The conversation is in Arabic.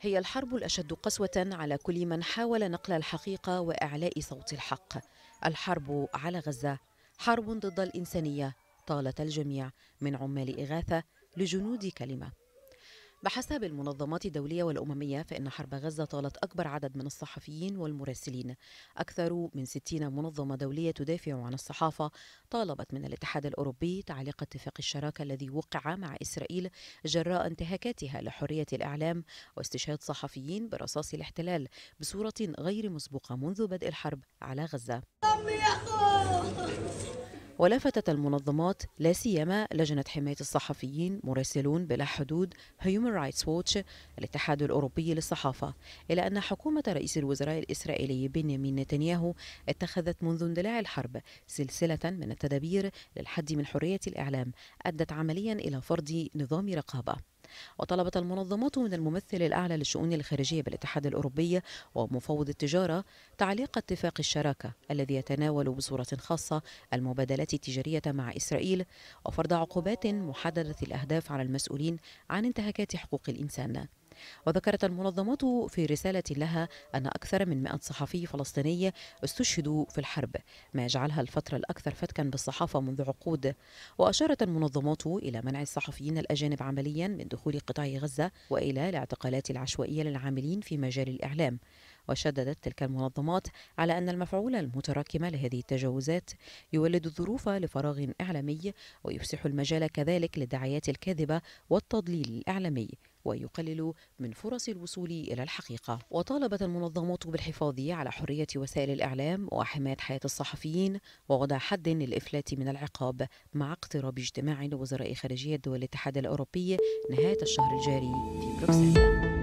هي الحرب الاشد قسوه على كل من حاول نقل الحقيقه واعلاء صوت الحق الحرب على غزه حرب ضد الانسانيه طالت الجميع من عمال اغاثه لجنود كلمه بحسب المنظمات الدولية والأممية فإن حرب غزة طالت أكبر عدد من الصحفيين والمراسلين أكثر من 60 منظمة دولية تدافع عن الصحافة طالبت من الاتحاد الأوروبي تعليق اتفاق الشراكة الذي وقع مع إسرائيل جراء انتهاكاتها لحرية الإعلام واستشهاد صحفيين برصاص الاحتلال بصورة غير مسبوقة منذ بدء الحرب على غزة ولفتت المنظمات لا سيما لجنة حماية الصحفيين مراسلون بلا حدود هيومن رايتس ووتش الاتحاد الأوروبي للصحافة إلى أن حكومة رئيس الوزراء الإسرائيلي بنيامين نتنياهو اتخذت منذ اندلاع الحرب سلسلة من التدابير للحد من حرية الإعلام أدت عمليا إلى فرض نظام رقابة وطلبت المنظمات من الممثل الأعلى للشؤون الخارجية بالاتحاد الأوروبي ومفوض التجارة تعليق اتفاق الشراكة الذي يتناول بصورة خاصة المبادلات التجارية مع إسرائيل وفرض عقوبات محددة الأهداف على المسؤولين عن انتهاكات حقوق الإنسان وذكرت المنظمات في رسالة لها أن أكثر من 100 صحفي فلسطيني استشهدوا في الحرب ما يجعلها الفترة الأكثر فتكا بالصحافة منذ عقود وأشارت المنظمات إلى منع الصحفيين الأجانب عمليا من دخول قطاع غزة وإلى الاعتقالات العشوائية للعاملين في مجال الإعلام وشددت تلك المنظمات على أن المفعول المتراكم لهذه التجاوزات يولد الظروف لفراغ إعلامي ويفسح المجال كذلك للدعايات الكاذبة والتضليل الإعلامي ويقلل من فرص الوصول إلى الحقيقة وطالبت المنظمات بالحفاظ على حرية وسائل الإعلام وحماية حياة الصحفيين ووضع حد للإفلات من العقاب مع اقتراب اجتماع وزراء خارجية دول الاتحاد الأوروبي نهاية الشهر الجاري في بروكسل